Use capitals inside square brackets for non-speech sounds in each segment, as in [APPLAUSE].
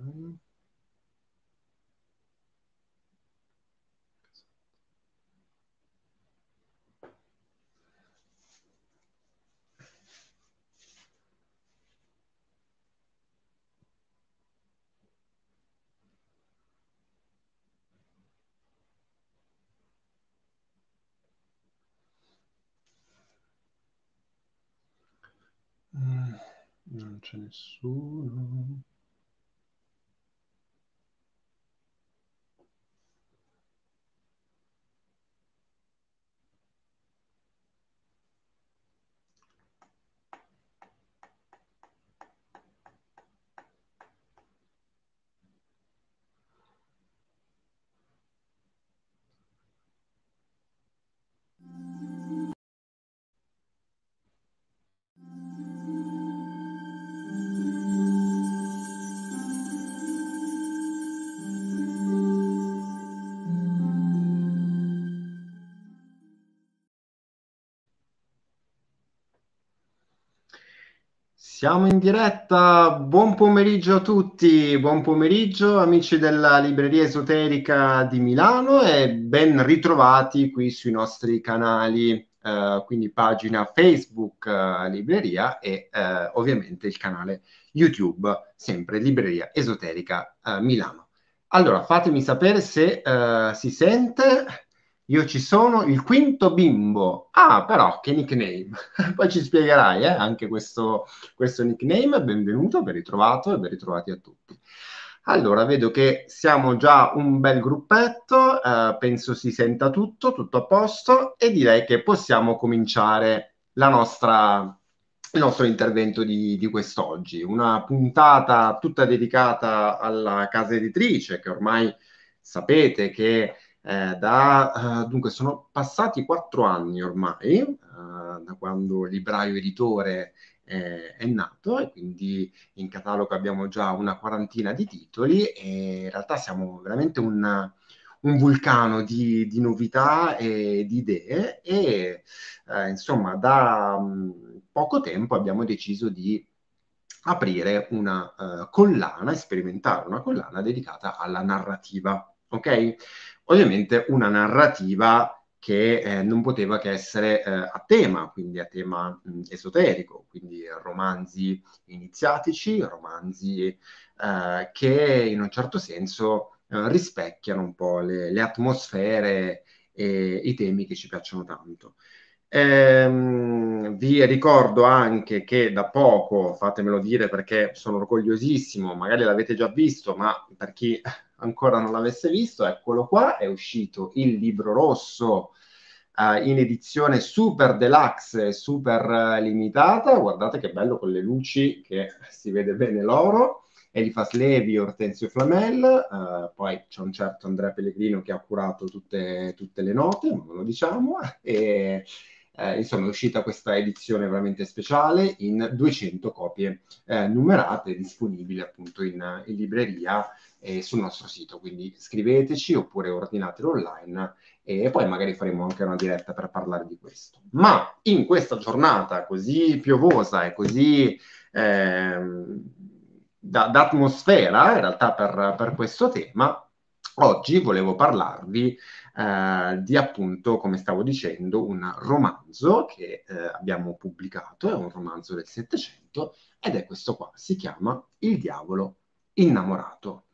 Mm, non c'è nessuno. Siamo in diretta, buon pomeriggio a tutti, buon pomeriggio amici della Libreria Esoterica di Milano e ben ritrovati qui sui nostri canali, eh, quindi pagina Facebook eh, Libreria e eh, ovviamente il canale YouTube, sempre Libreria Esoterica eh, Milano. Allora, fatemi sapere se eh, si sente. Io ci sono il quinto bimbo. Ah, però, che nickname. [LAUGHS] Poi ci spiegherai eh, anche questo, questo nickname. Benvenuto, ben ritrovato e ben ritrovati a tutti. Allora, vedo che siamo già un bel gruppetto, eh, penso si senta tutto, tutto a posto e direi che possiamo cominciare la nostra, il nostro intervento di, di, quest'oggi. Una puntata tutta dedicata alla casa editrice che ormai sapete che eh, da, eh, dunque, sono passati quattro anni ormai eh, da quando Libraio Editore eh, è nato e quindi in catalogo abbiamo già una quarantina di titoli e in realtà siamo veramente un, un vulcano di, di, novità e di idee e eh, insomma da mh, mm, poco tempo abbiamo deciso di aprire una uh, collana sperimentare una collana dedicata alla narrativa. Ok? ovviamente una narrativa che eh, non poteva che essere eh, a tema, quindi a tema mh, esoterico, quindi romanzi iniziatici, romanzi eh, che in un certo senso eh, rispecchiano un po' le, le atmosfere e i temi che ci piacciono tanto. Ehm, vi ricordo anche che da poco, fatemelo dire perché sono orgogliosissimo, magari l'avete già visto, ma per chi ancora non l'avesse visto, eccolo qua, è uscito il libro rosso eh, in edizione super deluxe, super eh, limitata, guardate che bello con le luci che si vede bene l'oro, Elifas Levi, Ortensio Flamel, eh, poi c'è un certo Andrea Pellegrino che ha curato tutte, tutte le note, non lo diciamo, e eh, insomma è uscita questa edizione veramente speciale in 200 copie eh, numerate, disponibile appunto in, in libreria eh, sul nostro sito. Quindi scriveteci oppure ordinatelo online e poi magari faremo anche una diretta per parlare di questo. Ma in questa giornata così piovosa e così eh, da, d'atmosfera, in realtà per, per questo tema, Oggi volevo parlarvi eh, di appunto, come stavo dicendo, un romanzo che eh, abbiamo pubblicato, è un romanzo del Settecento ed è questo qua, si chiama Il diavolo innamorato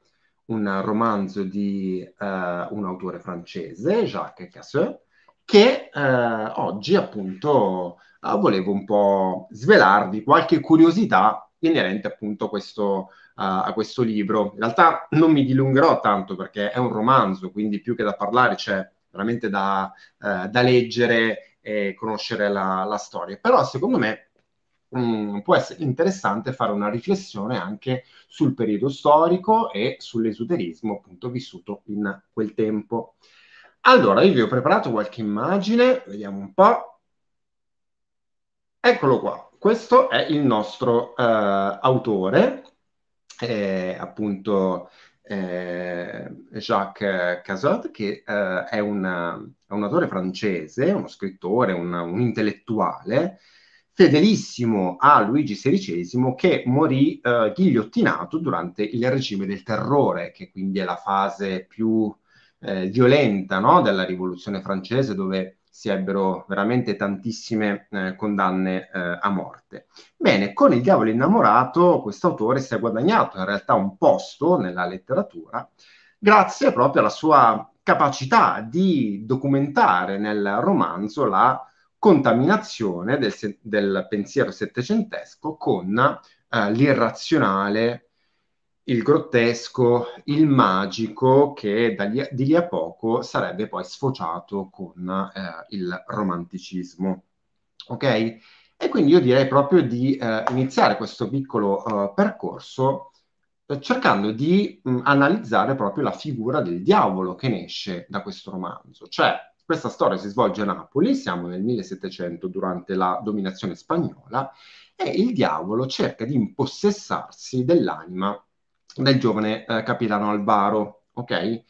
un romanzo di uh, un autore francese, Jacques Casseur, che uh, oggi appunto uh, volevo un po' svelarvi qualche curiosità inerente appunto questo, a questo libro. In realtà non mi dilungherò tanto perché è un romanzo, quindi più che da parlare c'è veramente da, da leggere e conoscere la, la storia, però secondo me Mm, può essere interessante fare una riflessione anche sul periodo storico e sull'esoterismo appunto vissuto in quel tempo. Allora, io vi ho preparato qualche immagine, vediamo un po'. Eccolo qua, questo è il nostro eh, autore, eh, appunto eh, Jacques Cazot, che eh, è, una, è, un autore francese, uno scrittore, una, un intellettuale, fedelissimo a Luigi XVI che morì eh, ghigliottinato durante il regime del terrore, che quindi è la fase più eh, violenta no? della rivoluzione francese dove si ebbero veramente tantissime eh, condanne eh, a morte. Bene, con Il diavolo innamorato quest'autore si è guadagnato in realtà un posto nella letteratura grazie proprio alla sua capacità di documentare nel romanzo la contaminazione del, del pensiero settecentesco con eh, l'irrazionale, il grottesco, il magico che dagli, di lì a poco sarebbe poi sfociato con eh, il romanticismo. Ok? E quindi io direi proprio di eh, iniziare questo piccolo eh, percorso eh, cercando di mh, analizzare proprio la figura del diavolo che ne esce da questo romanzo, cioè questa storia si svolge a Napoli, siamo nel 1700 durante la dominazione spagnola e il diavolo cerca di impossessarsi dell'anima del giovane eh, capitano Alvaro, ok?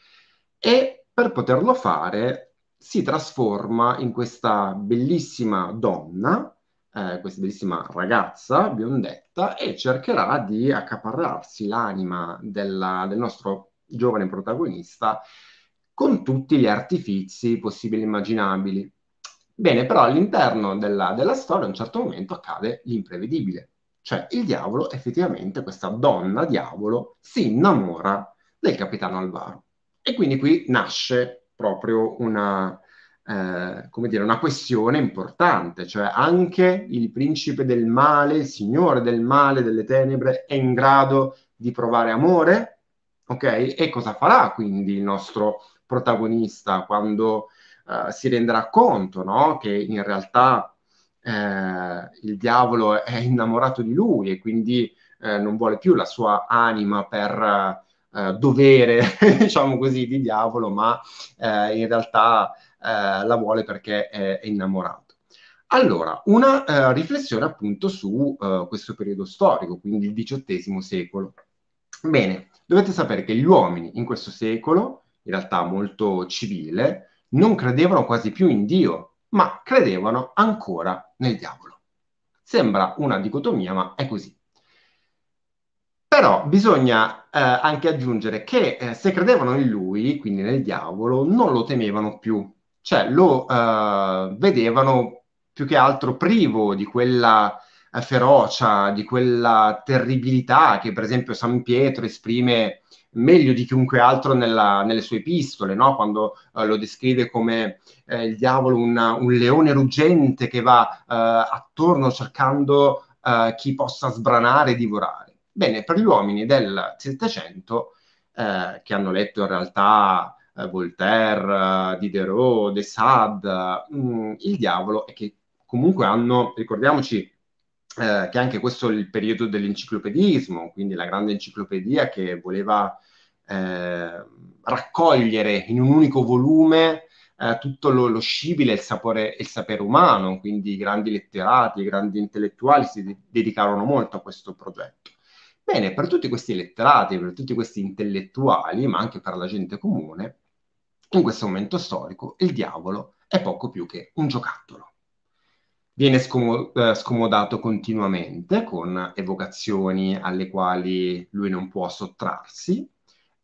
E per poterlo fare si trasforma in questa bellissima donna, eh, questa bellissima ragazza biondetta e cercherà di accaparrarsi l'anima della, del nostro giovane protagonista con tutti gli artifici possibili e immaginabili. Bene, però all'interno della, della, storia a un certo momento accade l'imprevedibile. Cioè il diavolo, effettivamente, questa donna diavolo, si innamora del capitano Alvaro. E quindi qui nasce proprio una, eh, come dire, una questione importante, cioè anche il principe del male, il signore del male, delle tenebre, è in grado di provare amore? Ok? E cosa farà quindi il nostro protagonista, quando uh, si renderà conto no? che in realtà eh, il diavolo è innamorato di lui e quindi eh, non vuole più la sua anima per eh, dovere, [LAUGHS] diciamo così, di diavolo, ma eh, in realtà eh, la vuole perché è, è innamorato. Allora, una riflessione appunto su questo periodo storico, quindi il XVIII secolo. Bene, dovete sapere che gli uomini in questo secolo in realtà molto civile, non credevano quasi più in Dio, ma credevano ancora nel diavolo. Sembra una dicotomia, ma è così. Però bisogna eh, anche aggiungere che eh, se credevano in lui, quindi nel diavolo, non lo temevano più, cioè lo eh, vedevano più che altro privo di quella eh, ferocia, di quella terribilità che per esempio San Pietro esprime meglio di chiunque altro nella, nelle sue epistole, no? quando eh, lo descrive come eh, il diavolo una, un leone ruggente che va eh, attorno cercando eh, chi possa sbranare e divorare. Bene, per gli uomini del Settecento, eh, che hanno letto in realtà Voltaire, Diderot, De Sade, mh, mm, il diavolo e che comunque hanno, ricordiamoci, eh, che anche questo è il periodo dell'enciclopedismo, quindi la grande enciclopedia che voleva Ehm, raccogliere in un unico volume eh, tutto lo, lo scibile e il, sapore, il sapere umano, quindi i grandi letterati, i grandi intellettuali si de- dedicarono molto a questo progetto. Bene, per tutti questi letterati, per tutti questi intellettuali, ma anche per la gente comune, in questo momento storico il diavolo è poco più che un giocattolo. Viene scom- eh, scomodato continuamente con evocazioni alle quali lui non può sottrarsi,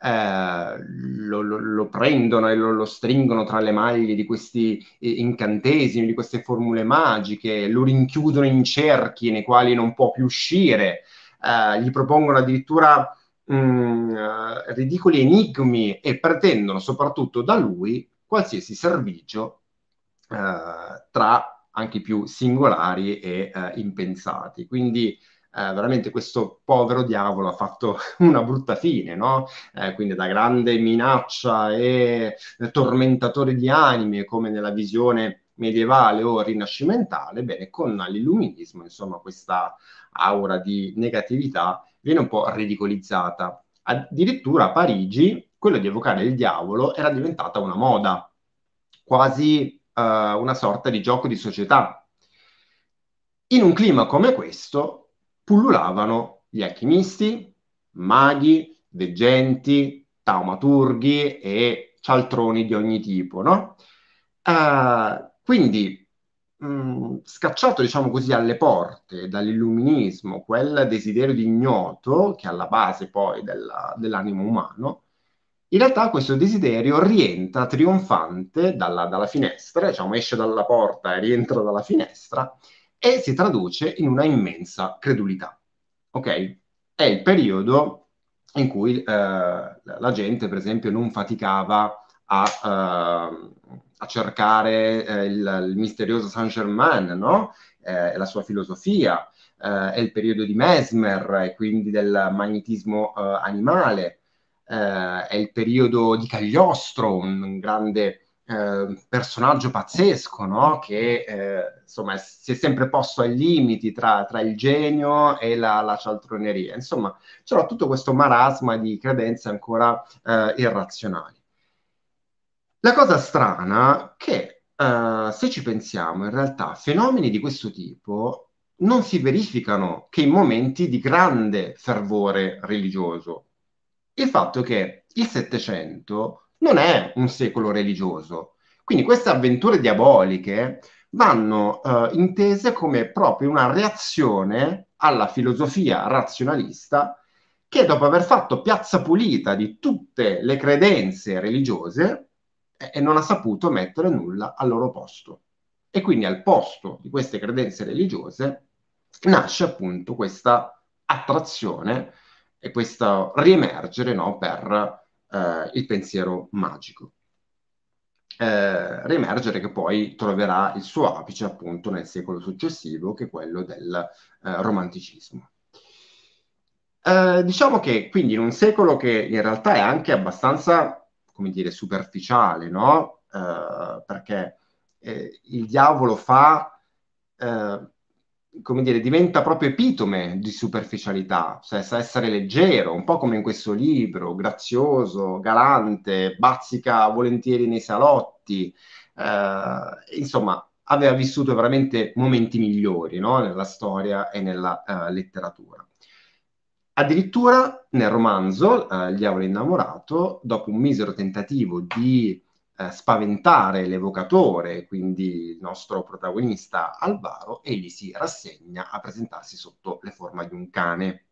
eh, lo, lo, lo, prendono e lo, lo, stringono tra le maglie di questi eh, incantesimi, di queste formule magiche, lo rinchiudono in cerchi nei quali non può più uscire, eh, gli propongono addirittura mh, mm, eh, ridicoli enigmi e pretendono soprattutto da lui qualsiasi servizio eh, tra anche più singolari e eh, impensati. Quindi eh, veramente questo povero diavolo ha fatto [LAUGHS] una brutta fine, no? Eh, quindi da grande minaccia e tormentatore di anime come nella visione medievale o rinascimentale, bene, con l'illuminismo, insomma, questa aura di negatività viene un po' ridicolizzata. Addirittura a Parigi quello di evocare il diavolo era diventata una moda, quasi eh, una sorta di gioco di società. In un clima come questo, pullulavano gli alchimisti, maghi, veggenti, taumaturghi e cialtroni di ogni tipo, no? Uh, quindi, mh, mm, scacciato, diciamo così, alle porte dall'illuminismo quel desiderio di ignoto, che è alla base poi della, dell'animo umano, in realtà questo desiderio rientra trionfante dalla, dalla finestra, diciamo esce dalla porta e rientra dalla finestra, e si traduce in una immensa credulità. Ok? È il periodo in cui eh, la gente, per esempio, non faticava a, eh, a cercare eh, il, il, misterioso Saint-Germain, no? Eh, la sua filosofia, eh, è il periodo di Mesmer e quindi del magnetismo eh, animale, è il periodo di Cagliostro, un grande Ehm, personaggio pazzesco, no? che eh, insomma si è sempre posto ai limiti tra, tra il genio e la, la, cialtroneria. Insomma, c'era tutto questo marasma di credenze ancora eh, irrazionali. La cosa strana è che, eh, se ci pensiamo, in realtà fenomeni di questo tipo non si verificano che in momenti di grande fervore religioso. Il fatto che il Settecento non è un secolo religioso. Quindi queste avventure diaboliche vanno eh, intese come proprio una reazione alla filosofia razionalista che dopo aver fatto piazza pulita di tutte le credenze religiose eh, eh non ha saputo mettere nulla al loro posto. E quindi al posto di queste credenze religiose nasce appunto questa attrazione e questo riemergere no, per eh, il pensiero magico. Eh, riemergere che poi troverà il suo apice appunto nel secolo successivo, che è quello del eh, romanticismo. Eh, diciamo che quindi in un secolo che in realtà è anche abbastanza, come dire, superficiale, no? Eh, perché eh, il diavolo fa eh, come dire, diventa proprio epitome di superficialità, cioè sa essere leggero, un po' come in questo libro, grazioso, galante, bazzica volentieri nei salotti, eh, insomma, aveva vissuto veramente momenti migliori no? nella storia e nella uh, letteratura. Addirittura nel romanzo uh, Il diavolo innamorato, dopo un misero tentativo di eh, spaventare l'evocatore, quindi il nostro protagonista Alvaro, egli si rassegna a presentarsi sotto le forme di un cane.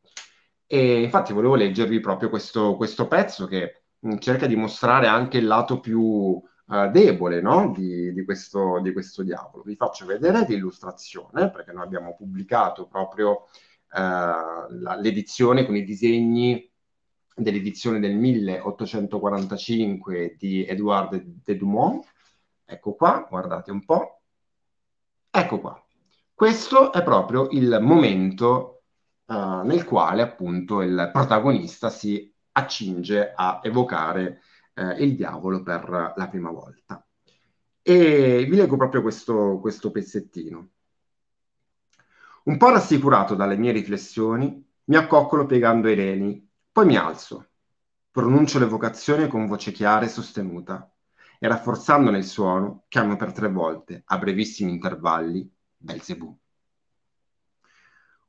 E infatti volevo leggervi proprio questo, questo pezzo che mm, cerca di mostrare anche il lato più eh, debole no? di, di, questo, di questo diavolo. Vi faccio vedere l'illustrazione, perché noi abbiamo pubblicato proprio Uh, la, l'edizione con i disegni dell'edizione del 1845 di Edouard de Dumont. Ecco qua, guardate un po'. Ecco qua. Questo è proprio il momento uh, nel quale appunto il protagonista si accinge a evocare uh, il diavolo per la prima volta. E vi leggo proprio questo, questo pezzettino. Un po' rassicurato dalle mie riflessioni, mi accoccolo piegando i reni poi mi alzo, pronuncio l'evocazione con voce chiara e sostenuta e rafforzandone il suono chiamo per tre volte, a brevissimi intervalli, Belzebù.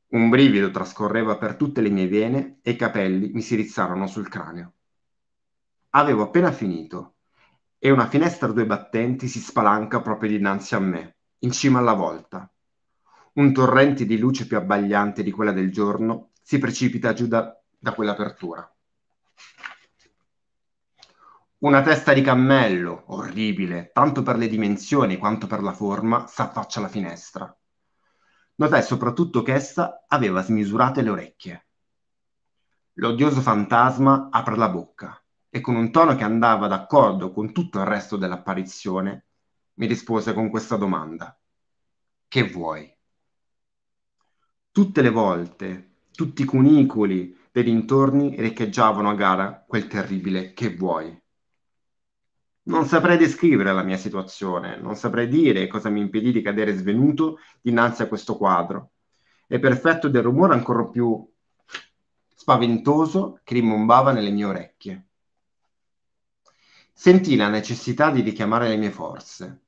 Un brivido trascorreva per tutte le mie vene e i capelli mi si rizzarono sul cranio. Avevo appena finito e una finestra a due battenti si spalanca proprio dinanzi a me, in cima alla volta. Un torrente di luce più abbagliante di quella del giorno si precipita giù da, da quell'apertura. Una testa di cammello, orribile, tanto per le dimensioni quanto per la forma, s'affaccia alla finestra. Notai soprattutto che essa aveva smisurate le orecchie. L'odioso fantasma apre la bocca e con un tono che andava d'accordo con tutto il resto dell'apparizione, mi rispose con questa domanda. Che vuoi? Tutte le volte, tutti i cunicoli, dei dintorni riccheggiavano a gara quel terribile che vuoi. Non saprei descrivere la mia situazione, non saprei dire cosa mi impedì di cadere svenuto dinanzi a questo quadro, e perfetto del rumore ancora più spaventoso che rimbombava nelle mie orecchie. Sentì la necessità di richiamare le mie forze.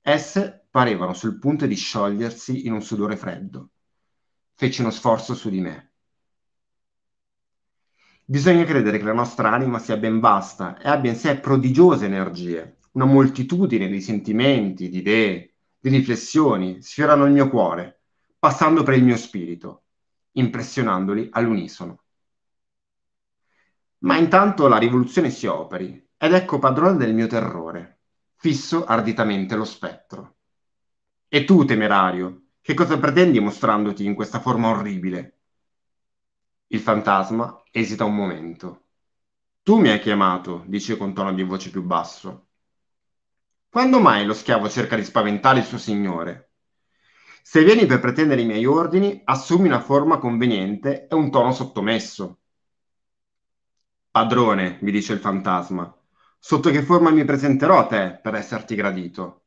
Esse parevano sul punto di sciogliersi in un sudore freddo. Feci uno sforzo su di me Bisogna credere che la nostra anima sia ben vasta e abbia in sé prodigiose energie, una moltitudine di sentimenti, di idee, di riflessioni sfiorano il mio cuore, passando per il mio spirito, impressionandoli all'unisono. Ma intanto la rivoluzione si operi, ed ecco padrone del mio terrore, fisso arditamente lo spettro. E tu, temerario, che cosa pretendi mostrandoti in questa forma orribile? Il fantasma esita un momento. Tu mi hai chiamato, dice con tono di voce più basso. Quando mai lo schiavo cerca di spaventare il suo signore? Se vieni per pretendere i miei ordini, assumi una forma conveniente e un tono sottomesso. Padrone, mi dice il fantasma, sotto che forma mi presenterò a te per esserti gradito?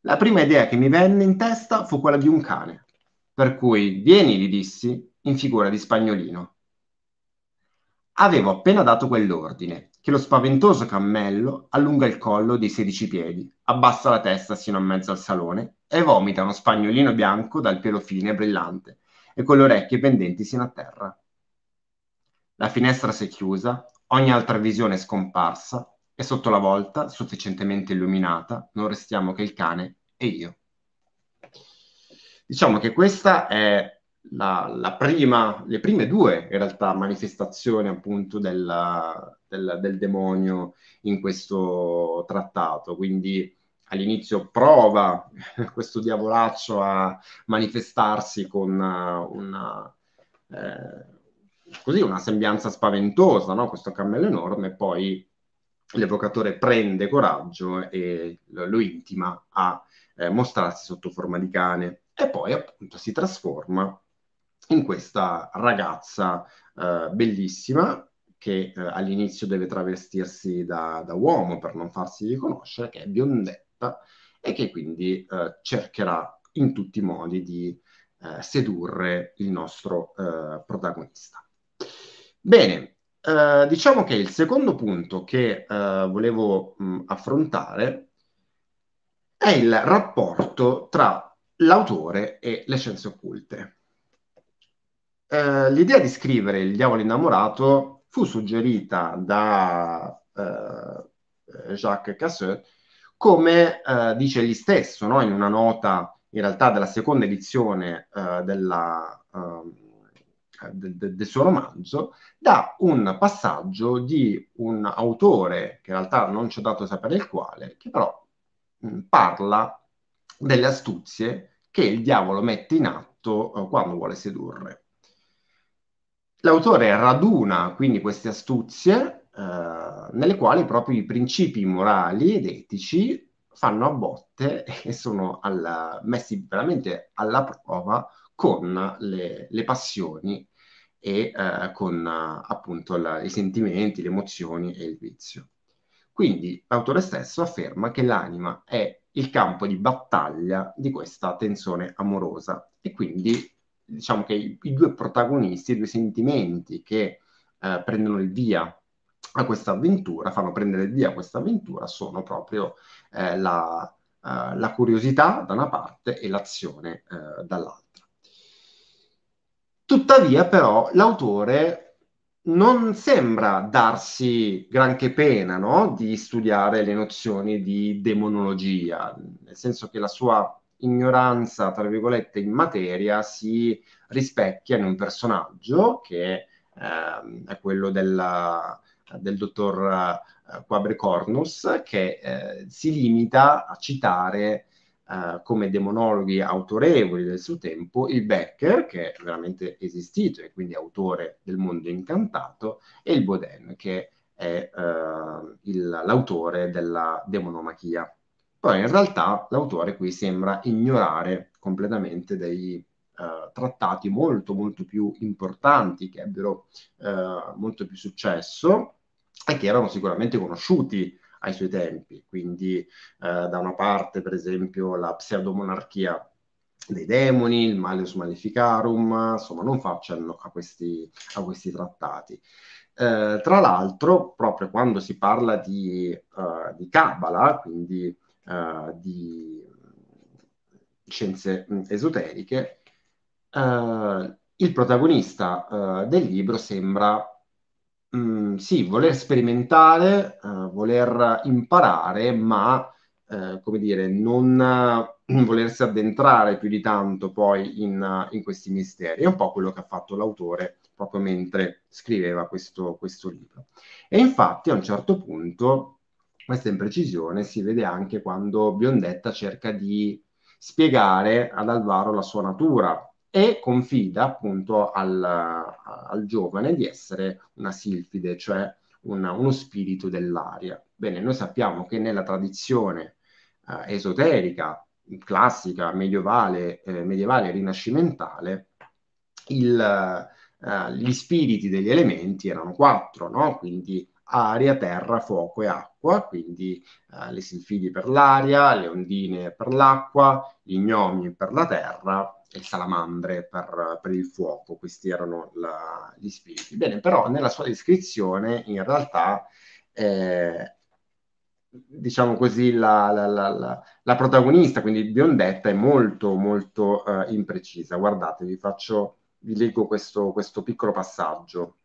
La prima idea che mi venne in testa fu quella di un cane. Per cui, vieni, gli dissi, in figura di spagnolino. Avevo appena dato quell'ordine, che lo spaventoso cammello allunga il collo dei sedici piedi, abbassa la testa sino a mezzo al salone e vomita uno spagnolino bianco dal pelo fine e brillante e con le orecchie pendenti sino a terra. La finestra si è chiusa, ogni altra visione è scomparsa e sotto la volta, sufficientemente illuminata, non restiamo che il cane e io. Diciamo che questa è la, la prima, le prime due in realtà manifestazioni appunto della, del, del, demonio in questo trattato. Quindi all'inizio prova [LAUGHS] questo diavolaccio a manifestarsi con uh, una, eh, così, una sembianza spaventosa, no? questo cammello enorme, poi l'evocatore prende coraggio e lo intima a eh, mostrarsi sotto forma di cane e poi appunto si trasforma in questa ragazza eh, bellissima che eh, all'inizio deve travestirsi da, da, uomo per non farsi riconoscere, che è biondetta e che quindi eh, cercherà in tutti i modi di eh, sedurre il nostro eh, protagonista. Bene, eh, diciamo che il secondo punto che volevo mh, mm, affrontare è il rapporto tra l'autore e le scienze occulte l'idea di scrivere Il diavolo innamorato fu suggerita da eh, Jacques Casseur come eh, dice egli stesso no? in una nota in realtà della seconda edizione eh, della, del, ehm, del, del suo romanzo da un passaggio di un autore che in realtà non ci ho dato sapere il quale, che però mh, mm, parla delle astuzie che il diavolo mette in atto eh, quando vuole sedurre. L'autore raduna quindi queste astuzie eh, nelle quali proprio i principi morali ed etici fanno a botte e sono alla, messi veramente alla prova con le, le passioni e eh, con appunto la, i sentimenti, le emozioni e il vizio. Quindi l'autore stesso afferma che l'anima è il campo di battaglia di questa tensione amorosa e quindi diciamo che i, i, due protagonisti, i due sentimenti che eh, prendono il via a questa avventura, fanno prendere il via a questa avventura, sono proprio eh, la, eh, la, curiosità da una parte e l'azione eh, dall'altra. Tuttavia, però, l'autore non sembra darsi granché pena no? di studiare le nozioni di demonologia, nel senso che la sua ignoranza, tra virgolette, in materia si rispecchia in un personaggio che eh, è quello della, del dottor eh, Quabricornus, che eh, si limita a citare Uh, come demonologhi autorevoli del suo tempo, il Becker, che è veramente esistito e quindi autore del mondo incantato, e il Boden, che è uh, il, l'autore della demonomachia però in realtà l'autore qui sembra ignorare completamente dei eh, trattati molto molto più importanti che ebbero eh, molto più successo e che erano sicuramente conosciuti ai suoi tempi, quindi eh, da una parte per esempio la pseudomonarchia dei demoni, il Malius Maleficarum, insomma non fa a questi, a questi trattati. Eh, tra l'altro, proprio quando si parla di, uh, di Kabbalah, quindi uh, di mm, scienze mm, esoteriche, uh, il protagonista eh, del libro sembra mh, mm, sì, voler sperimentare, voler imparare, ma come dire, non [CLEARS THROAT] volersi addentrare più di tanto poi in, in, questi misteri. È un po' quello che ha fatto l'autore proprio mentre scriveva questo, questo libro. E infatti a un certo punto questa imprecisione si vede anche quando Biondetta cerca di spiegare ad Alvaro la sua natura e confida appunto al, al giovane di essere una silfide, cioè una, uno spirito dell'aria. Bene, noi sappiamo che nella tradizione eh, esoterica, classica, medievale, eh, medievale rinascimentale, il, eh, gli spiriti degli elementi erano quattro, no? quindi aria, terra, fuoco e acqua acqua, quindi eh, le silfidi per l'aria, le ondine per l'acqua, gli gnomi per la terra e salamandre per, per il fuoco. Questi erano la, gli spiriti. Bene, però nella sua descrizione in realtà eh, diciamo così, la, la, la, la, protagonista, quindi Biondetta, è molto, molto eh, imprecisa. Guardate, vi faccio, vi leggo questo, questo piccolo passaggio.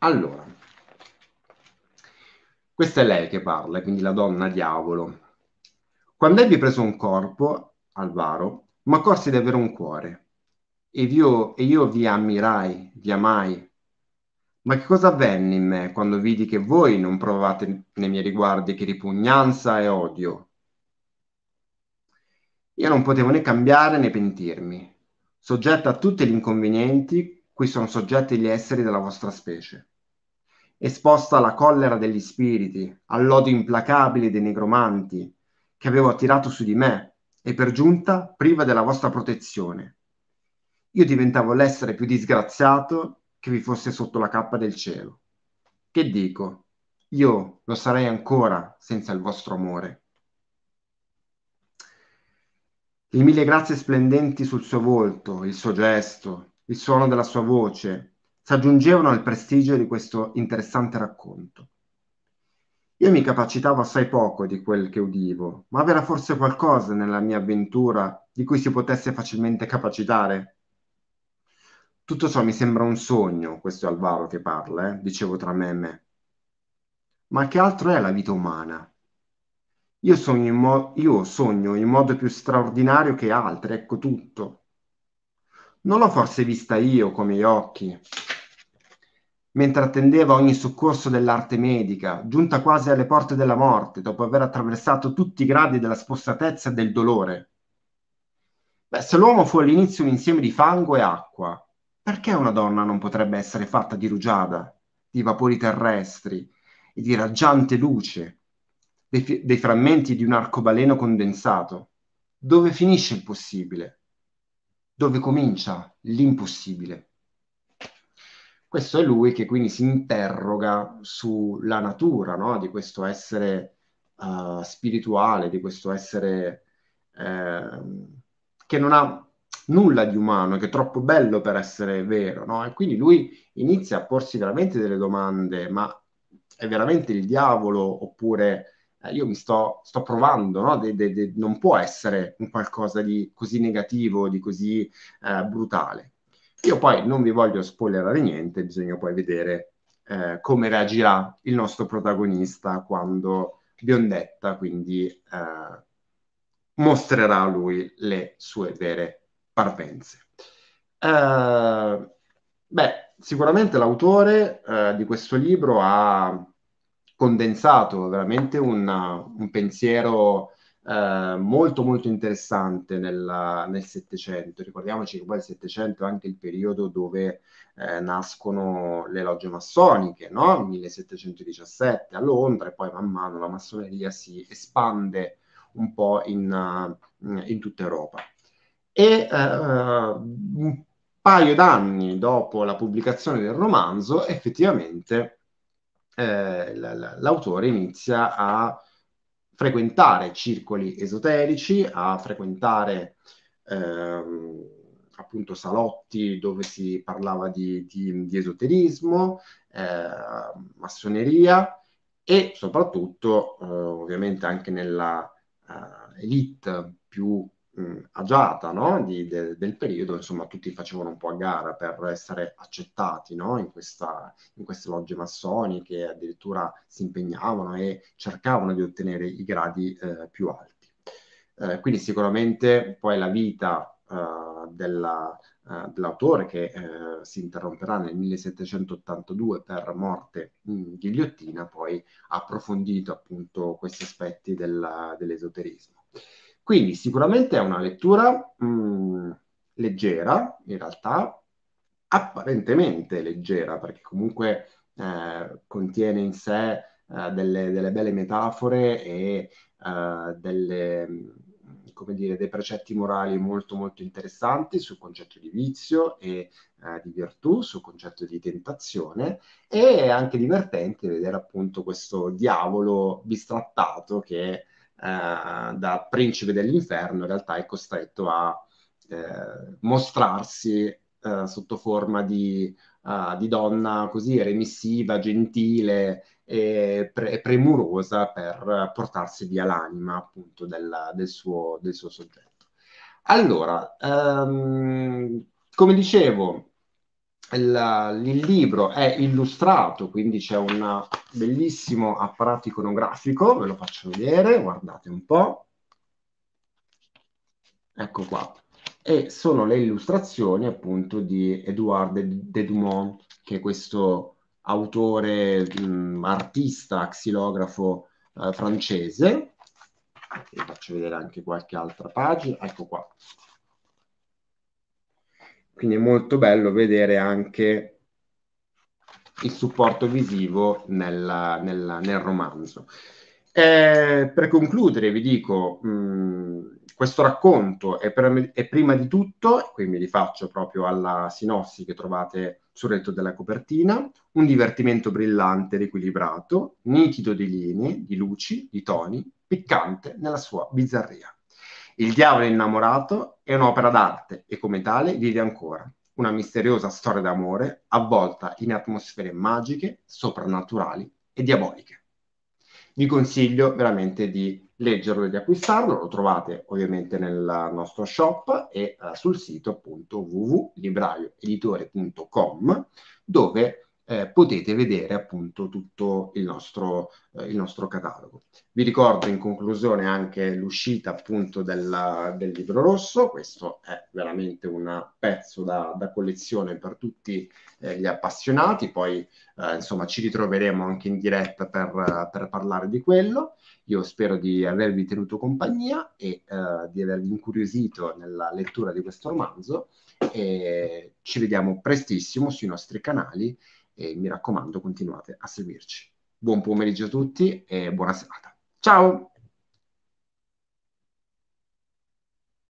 Allora, questa è lei che parla, quindi la donna diavolo. Quando ebbi preso un corpo, Alvaro, ma accorsi di avere un cuore. E io, e io vi ammirai, vi amai. Ma che cosa avvenne in me quando vidi che voi non provavate nei miei riguardi che ripugnanza e odio? Io non potevo né cambiare né pentirmi. Soggetta a tutti gli inconvenienti cui sono soggetti gli esseri della vostra specie esposta alla collera degli spiriti, all'odio implacabile dei negromanti che avevo attirato su di me e per giunta priva della vostra protezione. Io diventavo l'essere più disgraziato che vi fosse sotto la cappa del cielo. Che dico? Io lo sarei ancora senza il vostro amore. Le mille grazie splendenti sul suo volto, il suo gesto, il suono della sua voce, si aggiungevano al prestigio di questo interessante racconto. Io mi capacitavo assai poco di quel che udivo, ma aveva forse qualcosa nella mia avventura di cui si potesse facilmente capacitare? Tutto ciò mi sembra un sogno, questo è Alvaro che parla, eh? dicevo tra me e me. Ma che altro è la vita umana? Io sogno in, mo- io sogno in modo più straordinario che altri, ecco tutto. Non l'ho forse vista io con i miei occhi, mentre attendeva ogni soccorso dell'arte medica, giunta quasi alle porte della morte, dopo aver attraversato tutti i gradi della spossatezza e del dolore. Beh, se l'uomo fu all'inizio un insieme di fango e acqua, perché una donna non potrebbe essere fatta di rugiada, di vapori terrestri e di raggiante luce, dei, fi- dei frammenti di un arcobaleno condensato? Dove finisce il possibile? Dove comincia l'impossibile? Questo è lui che quindi si interroga sulla natura no? di questo essere uh, spirituale, di questo essere eh, che non ha nulla di umano, che è troppo bello per essere vero. No? E quindi lui inizia a porsi veramente delle domande, ma è veramente il diavolo oppure eh, io mi sto, sto provando, no? de, de, de, non può essere un qualcosa di così negativo, di così eh, brutale. Io poi non vi voglio spoilerare niente, bisogna poi vedere eh, come reagirà il nostro protagonista quando Biondetta quindi eh, mostrerà a lui le sue vere parvenze. Eh, beh, sicuramente l'autore eh, di questo libro ha condensato veramente una, un pensiero eh, molto molto interessante nella, nel Settecento. Ricordiamoci che poi il Settecento è anche il periodo dove eh, nascono le logge massoniche, no? 1717 a Londra e poi man mano la massoneria si espande un po' in, eh, in tutta Europa. E eh, eh, un paio d'anni dopo la pubblicazione del romanzo, effettivamente eh, l'autore inizia a frequentare circoli esoterici, a frequentare ehm, appunto salotti dove si parlava di, di, di esoterismo, eh, massoneria e soprattutto eh, ovviamente anche nella eh, elite più mh, agiata no? Di, de, del periodo, insomma tutti facevano un po' a gara per essere accettati no? in, questa, in queste logge massoniche, addirittura si impegnavano e cercavano di ottenere i gradi eh, più alti. Eh, quindi sicuramente poi la vita eh, della, eh, dell'autore che eh, si interromperà nel 1782 per morte in ghigliottina, poi ha approfondito appunto questi aspetti del, dell'esoterismo. Quindi sicuramente è una lettura mh, mm, leggera, in realtà apparentemente leggera, perché comunque eh, contiene in sé eh, delle, delle, belle metafore e eh, delle, mm, come dire, dei precetti morali molto molto interessanti sul concetto di vizio e eh, di virtù, sul concetto di tentazione e è anche divertente vedere appunto questo diavolo bistrattato che eh, da principe dell'inferno, in realtà è costretto a eh, mostrarsi eh, sotto forma di, di, donna così remissiva, gentile e, pre- premurosa per portarsi via l'anima appunto del, del, suo, del suo soggetto. Allora, um, come dicevo, il, il, libro è illustrato, quindi c'è un bellissimo apparato iconografico, ve lo faccio vedere, guardate un po'. Ecco qua. E sono le illustrazioni appunto di Edouard de Dumont, che è questo autore, mh, artista, xilografo eh, francese. Vi faccio vedere anche qualche altra pagina. Ecco qua. Quindi è molto bello vedere anche il supporto visivo nella, nella, nel romanzo. Eh, per concludere, vi dico, mh, mm, questo racconto è, per, è, prima di tutto, qui mi rifaccio proprio alla sinossi che trovate sul retto della copertina, un divertimento brillante ed equilibrato, nitido di linee, di luci, di toni, piccante nella sua bizzarria. Il diavolo innamorato è un'opera d'arte e come tale vive ancora, una misteriosa storia d'amore avvolta in atmosfere magiche, soprannaturali e diaboliche. Vi consiglio veramente di leggerlo e di acquistarlo, lo trovate ovviamente nel nostro shop e uh, sul sito appunto www.libraioeditore.com dove eh, potete vedere appunto tutto il nostro, eh, il nostro, catalogo. Vi ricordo in conclusione anche l'uscita appunto della, del libro rosso, questo è veramente un pezzo da, da collezione per tutti eh, gli appassionati, poi eh, insomma ci ritroveremo anche in diretta per, per, parlare di quello. Io spero di avervi tenuto compagnia e eh, di avervi incuriosito nella lettura di questo romanzo e ci vediamo prestissimo sui nostri canali e mi raccomando continuate a seguirci. Buon pomeriggio a tutti e buona serata. Ciao!